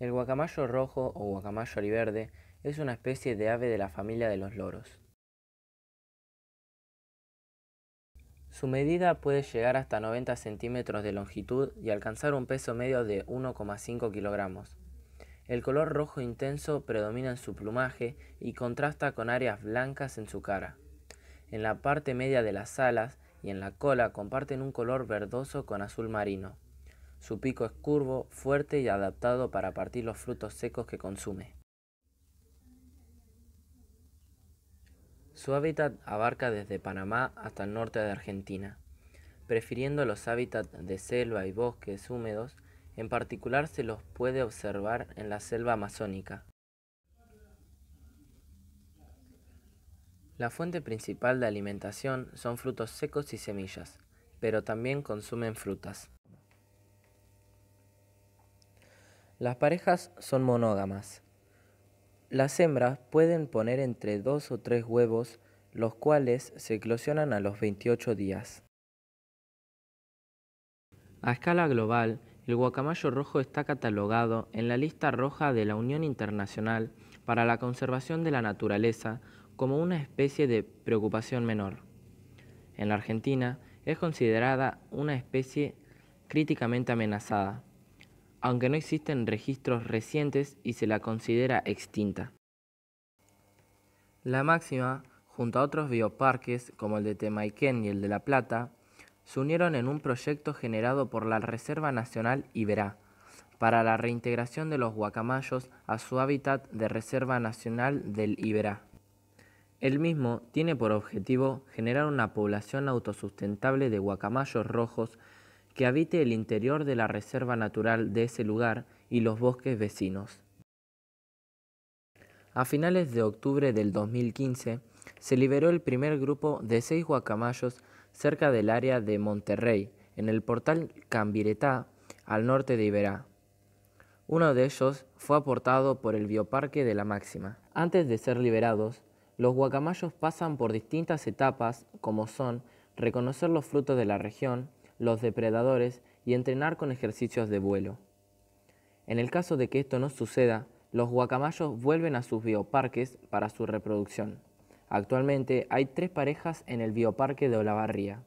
El guacamayo rojo o guacamayo verde es una especie de ave de la familia de los loros. Su medida puede llegar hasta 90 centímetros de longitud y alcanzar un peso medio de 1,5 kilogramos. El color rojo intenso predomina en su plumaje y contrasta con áreas blancas en su cara. En la parte media de las alas y en la cola comparten un color verdoso con azul marino. Su pico es curvo, fuerte y adaptado para partir los frutos secos que consume. Su hábitat abarca desde Panamá hasta el norte de Argentina, prefiriendo los hábitats de selva y bosques húmedos, en particular se los puede observar en la selva amazónica. La fuente principal de alimentación son frutos secos y semillas, pero también consumen frutas. Las parejas son monógamas. Las hembras pueden poner entre dos o tres huevos, los cuales se eclosionan a los 28 días. A escala global, el guacamayo rojo está catalogado en la lista roja de la Unión Internacional para la Conservación de la Naturaleza como una especie de preocupación menor. En la Argentina es considerada una especie críticamente amenazada aunque no existen registros recientes y se la considera extinta. La máxima, junto a otros bioparques como el de Temayquén y el de La Plata, se unieron en un proyecto generado por la Reserva Nacional Iberá para la reintegración de los guacamayos a su hábitat de Reserva Nacional del Iberá. El mismo tiene por objetivo generar una población autosustentable de guacamayos rojos que habite el interior de la reserva natural de ese lugar y los bosques vecinos. A finales de octubre del 2015, se liberó el primer grupo de seis guacamayos cerca del área de Monterrey, en el portal Cambiretá, al norte de Iberá. Uno de ellos fue aportado por el Bioparque de la Máxima. Antes de ser liberados, los guacamayos pasan por distintas etapas, como son reconocer los frutos de la región, los depredadores y entrenar con ejercicios de vuelo. En el caso de que esto no suceda, los guacamayos vuelven a sus bioparques para su reproducción. Actualmente hay tres parejas en el bioparque de Olavarría.